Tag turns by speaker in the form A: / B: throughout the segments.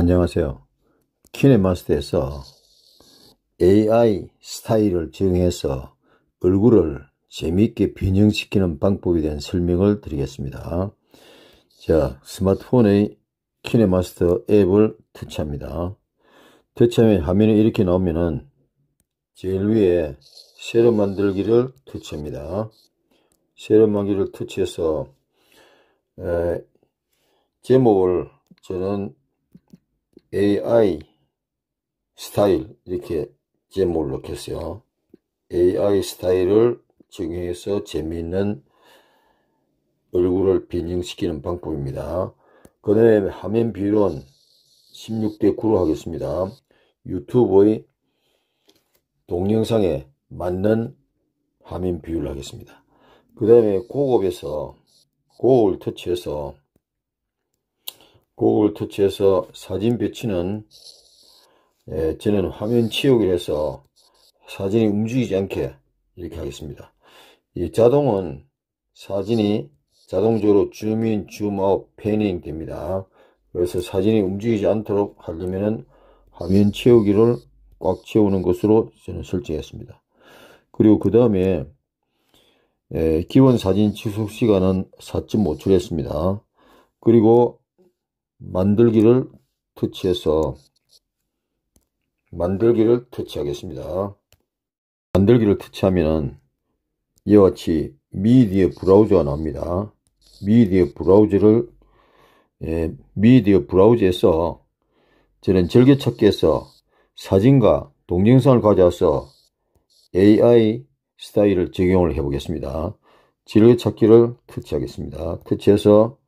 A: 안녕하세요. 키네마스터에서 AI 스타일을 적용해서 얼굴을 재미있게 변형시키는 방법에 대한 설명을 드리겠습니다. 자, 스마트폰의 키네마스터 앱을 터치합니다. 터치하면 화면이 이렇게 나오면은 제일 위에 새로 만들기를 터치합니다. 새로 만들기를 터치해서 제목을 저는 AI 스타일 이렇게 제목을 넣겠어요. AI 스타일을 적용해서 재미있는 얼굴을 변형시키는 방법입니다. 그 다음에 화면 비율은 16 대 9로 하겠습니다. 유튜브의 동영상에 맞는 화면 비율을 하겠습니다. 그 다음에 고급에서 고을 터치해서 구글 터치에서 사진 배치는 예, 저는 화면 치우기를 해서 사진이 움직이지 않게 이렇게 하겠습니다. 이 자동은 사진이 자동적으로 줌인, 줌아웃, 패닝 됩니다. 그래서 사진이 움직이지 않도록 하려면 화면 채우기를 꽉 채우는 것으로 저는 설정했습니다. 그리고 그 다음에 예, 기본 사진 취소 시간은 4.5초를 했습니다. 그리고 만들기를 터치해서 만들기를 터치하겠습니다. 만들기를 터치하면 이와 같이 미디어 브라우저가 나옵니다. 미디어 브라우저를 예, 미디어 브라우저에서 저는 절개찾기에서 사진과 동영상을 가져와서 AI 스타일을 적용을 해 보겠습니다. 절개찾기를 터치하겠습니다. 터치해서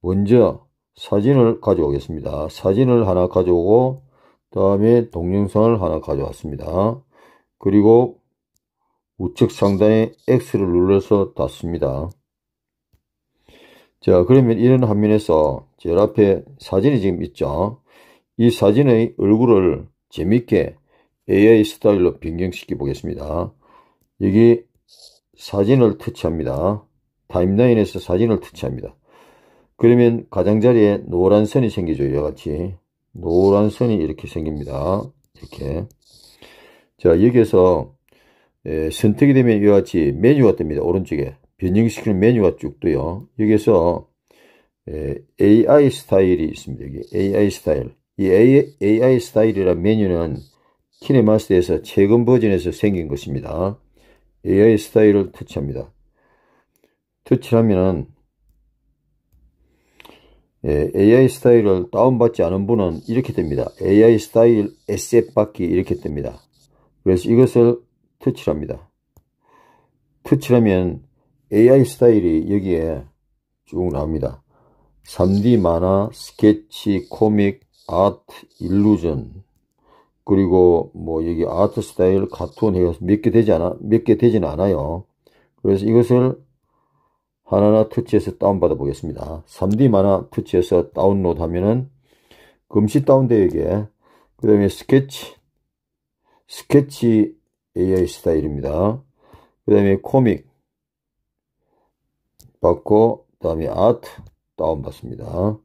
A: 먼저 사진을 가져오겠습니다. 사진을 하나 가져오고 다음에 동영상을 하나 가져왔습니다. 그리고 우측 상단에 X를 눌러서 닫습니다. 자 그러면 이런 화면에서 제일 앞에 사진이 지금 있죠. 이 사진의 얼굴을 재밌게 AI 스타일로 변경시켜 보겠습니다. 여기 사진을 터치합니다. 타임라인에서 사진을 터치합니다. 그러면 가장자리에 노란 선이 생기죠. 이와 같이 노란 선이 이렇게 생깁니다. 이렇게 자 여기에서 예, 선택이 되면 이와 같이 메뉴가 뜹니다. 오른쪽에 변형시키는 메뉴가 쭉뜨요 여기에서 예, AI 스타일이 있습니다. 여기 AI 스타일 이 AI, AI 스타일이란 메뉴는 키네마스터에서 최근 버전에서 생긴 것입니다. AI 스타일을 터치합니다. 터치하면 은 예, AI 스타일을 다운받지 않은 분은 이렇게 됩니다. AI 스타일 SF 받기 이렇게 됩니다. 그래서 이것을 터치합니다. 를 터치하면 를 AI 스타일이 여기에 쭉 나옵니다. 3D 만화, 스케치, 코믹, 아트, 일루전 그리고 뭐 여기 아트 스타일, 카툰 해서 몇 개 되지 않아 몇 개 되진 않아요. 그래서 이것을 하나나 터치해서 다운받아 보겠습니다. 3D 만화 터치해서 다운로드 하면은 금시 다운되게 그 다음에 스케치 스케치 AI 스타일입니다. 그 다음에 코믹 받고 그 다음에 아트 다운받습니다.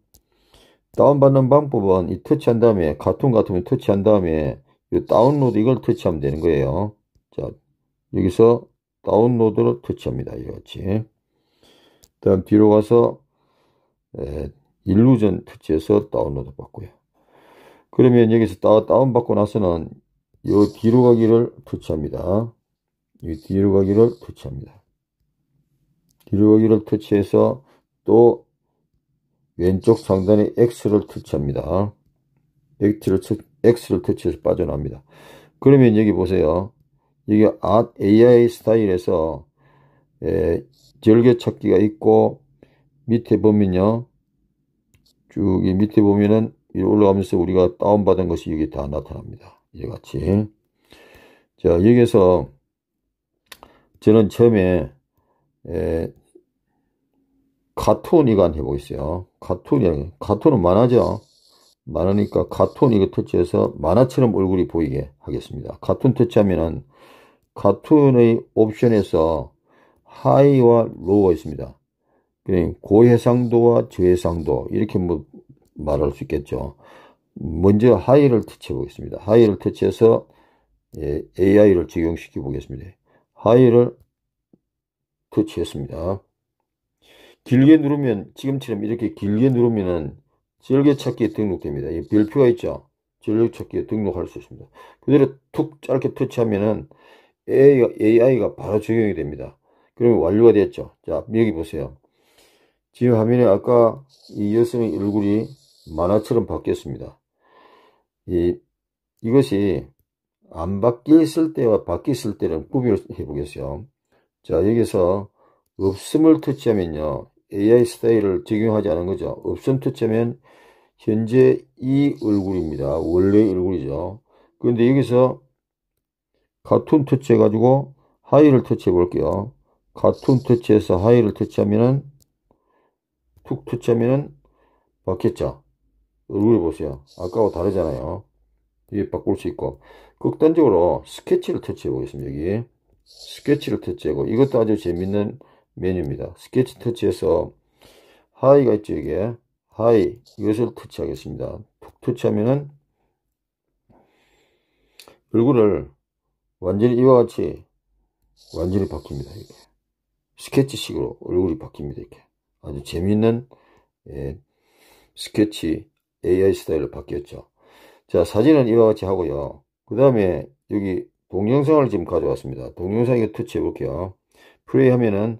A: 다운받는 방법은 이 터치한 다음에 같은 같으면 터치한 다음에 이 다운로드 이걸 터치하면 되는 거예요. 자 여기서 다운로드를 터치합니다. 이같이 다음 뒤로 가서 에, 일루전 터치에서 다운로드 받고요. 그러면 여기서 다, 다운받고 나서는 이 뒤로 가기를 터치합니다. 이 뒤로 가기를 터치합니다. 뒤로 가기를 터치해서 또 왼쪽 상단에 X를 터치합니다. X를, X를 터치해서 빠져납니다 그러면 여기 보세요. 여기 art AI 스타일에서 절개찾기가 있고 밑에 보면요 쭉이 밑에 보면은 올라가면서 우리가 다운받은 것이 여기 다 나타납니다 이같이 자 여기서 에 저는 처음에 에, 카톤 이간 해보겠어요 카톤이 카톤은 만화죠 많으니까 카톤 이거 터치해서 만화처럼 얼굴이 보이게 하겠습니다 카톤 터치하면은 카툰의 옵션에서 하이와 로우가 있습니다. 그러니까 고해상도와 저해상도 이렇게 뭐 말할 수 있겠죠. 먼저 하이를 터치해 보겠습니다. 하이를 터치해서 AI를 예, 적용시켜 보겠습니다. 하이를 터치했습니다. 길게 누르면 지금처럼 이렇게 길게 누르면은 즐겨찾기에 등록됩니다. 이 별표가 있죠. 전력찾기에 등록할 수 있습니다. 그대로 툭 짧게 터치하면 AI가 바로 적용이 됩니다. 그러면 완료가 되었죠. 자, 여기 보세요. 지금 화면에 아까 이 여성의 얼굴이 만화처럼 바뀌었습니다. 이, 이것이 안 바뀌었을 때와 바뀌었을 때를 구별해 보겠어요. 자, 여기서 없음을 터치하면요. AI 스타일을 적용하지 않은 거죠. 없음 터치하면 현재 이 얼굴입니다. 원래의 얼굴이죠. 그런데 여기서 카툰 터치해가지고 하이를 터치해 볼게요. 같은 터치에서 하이를 터치하면은 툭 터치하면은 바뀌었죠 얼굴 보세요 아까와 다르잖아요 이게 바꿀 수 있고 극단적으로 스케치를 터치해 보겠습니다 여기 스케치를 터치하고 이것도 아주 재밌는 메뉴입니다 스케치 터치해서 하이가 있죠 이게 하이 이것을 터치하겠습니다 툭 터치하면은 얼굴을 완전히 이와 같이 완전히 바뀝니다 이게. 스케치식으로 얼굴이 바뀝니다. 이렇게 아주 재밌는 예, 스케치 AI 스타일로 바뀌었죠. 자 사진은 이와 같이 하고요. 그 다음에 여기 동영상을 지금 가져왔습니다. 동영상 이거 터치해 볼게요. 플레이 하면은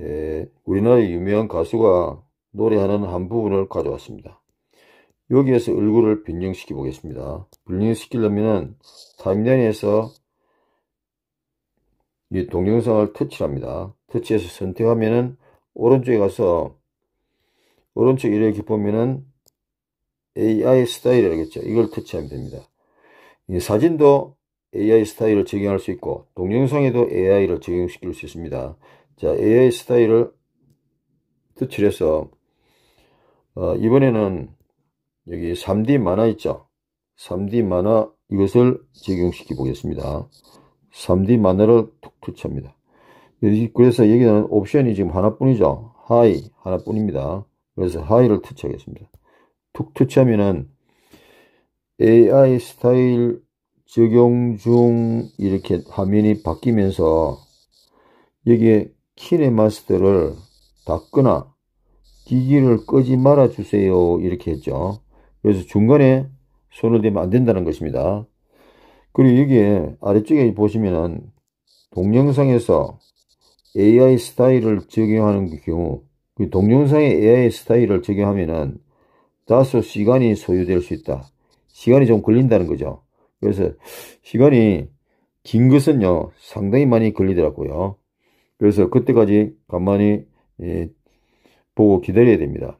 A: 예, 우리나라의 유명한 가수가 노래하는 한 부분을 가져왔습니다. 여기에서 얼굴을 변경시켜 보겠습니다. 변경시키려면은 타임라인에서 이 동영상을 터치합니다. 터치해서 선택하면은 오른쪽에 가서 오른쪽 이렇게 보면은 AI 스타일이라겠죠. 이걸 터치하면 됩니다. 사진도 AI 스타일을 적용할 수 있고 동영상에도 AI를 적용시킬 수 있습니다. 자 AI 스타일을 터치해서 를 어, 이번에는 여기 3D 만화 있죠. 3D 만화 이것을 적용시켜 보겠습니다. 3D 만화를 툭 터치합니다. 그래서 여기는 옵션이 지금 하나뿐이죠. 하이 하나뿐입니다. 그래서 하이를 터치하겠습니다. 툭 터치하면은 AI 스타일 적용 중 이렇게 화면이 바뀌면서 여기에 키네마스터를 닫거나 기기를 꺼지 말아 주세요 이렇게 했죠. 그래서 중간에 손을 대면 안 된다는 것입니다. 그리고 여기에 아래쪽에 보시면은 동영상에서 AI 스타일을 적용하는 경우 그 동영상에 AI 스타일을 적용하면은 다소 시간이 소요될 수 있다. 시간이 좀 걸린다는 거죠. 그래서 시간이 긴 것은요 상당히 많이 걸리더라고요. 그래서 그때까지 간만히 예, 보고 기다려야 됩니다.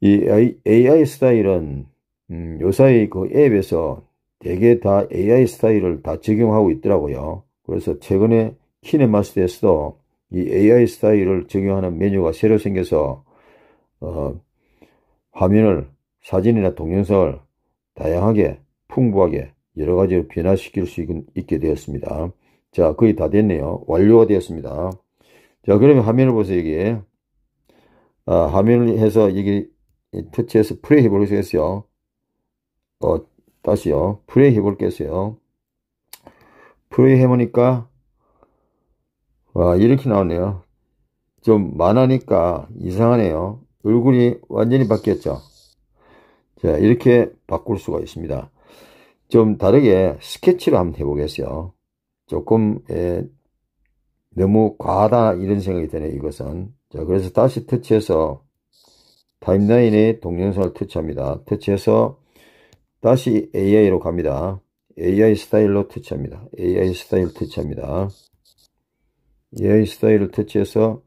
A: 이 AI, AI 스타일은 음, 요사이 그 앱에서 대개 다 AI 스타일을 다 적용하고 있더라고요. 그래서 최근에 키네마스터에서도 이 AI 스타일을 적용하는 메뉴가 새로 생겨서 어, 화면을 사진이나 동영상을 다양하게 풍부하게 여러 가지로 변화시킬 수 있, 있게 되었습니다. 자 거의 다 됐네요. 완료가 되었습니다. 자 그러면 화면을 보세요 여기 아, 화면을 해서 여기 터치해서 플레이 해보겠어요. 어, 다시요. 플레이 해볼게요. 플레이 해보니까 와 이렇게 나오네요 좀 많으니까 이상하네요 얼굴이 완전히 바뀌었죠 자 이렇게 바꿀 수가 있습니다 좀 다르게 스케치를 한번 해보겠어요 조금 예, 너무 과하다 이런 생각이 드네요 이것은 자 그래서 다시 터치해서 타임라인에 동영상을 터치합니다 터치해서 다시 AI로 갑니다 AI 스타일로 터치합니다 AI 스타일 터치합니다 예의 스타일을 터치해서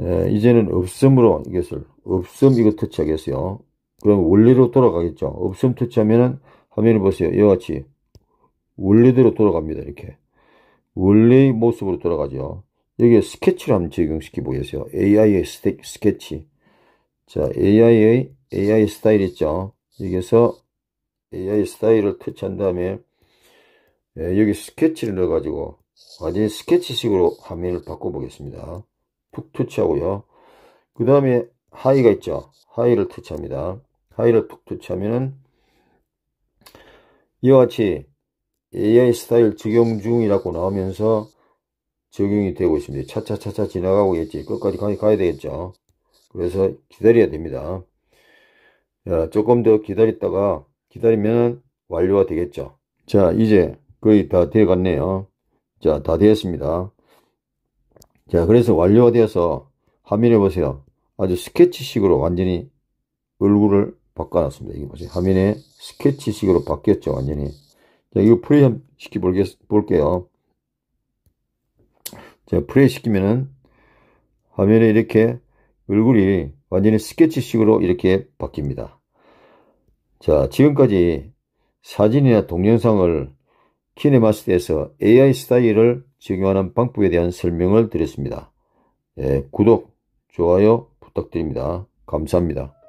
A: 에, 이제는 없음으로 이것을 없음 이거 터치하겠어요. 그럼 원리로 돌아가겠죠. 없음 터치하면은 화면을 보세요. 이와 같이 원리대로 돌아갑니다. 이렇게 원리의 모습으로 돌아가죠. 여기에 스케치를 한번 적용시켜 보겠어요. AI의 스테, 스케치. 자, AI의 AI 스타일 있죠. 여기서 AI 스타일을 터치한 다음에 예, 여기 스케치를 넣어가지고 완전 스케치식으로 화면을 바꿔보겠습니다. 푹 터치하고요. 그 다음에 하이가 있죠. 하이를 터치합니다. 하이를 푹 터치하면은 이와 같이 AI 스타일 적용 중이라고 나오면서 적용이 되고 있습니다. 차차차차 지나가고 있지. 끝까지 가야, 가야 되겠죠. 그래서 기다려야 됩니다. 자, 조금 더 기다렸다가 기다리면 완료가 되겠죠. 자, 이제 거의 다 되어갔네요. 자, 다 되었습니다. 자, 그래서 완료가 되어서 화면에 보세요. 아주 스케치식으로 완전히 얼굴을 바꿔놨습니다. 이게 보세요. 화면에 스케치식으로 바뀌었죠, 완전히. 자, 이거 플레이 시켜 볼게요. 자, 플레이 시키면은 화면에 이렇게 얼굴이 완전히 스케치식으로 이렇게 바뀝니다. 자, 지금까지 사진이나 동영상을 키네마스트에서 AI 스타일을 적용하는 방법에 대한 설명을 드렸습니다. 예, 구독, 좋아요 부탁드립니다. 감사합니다.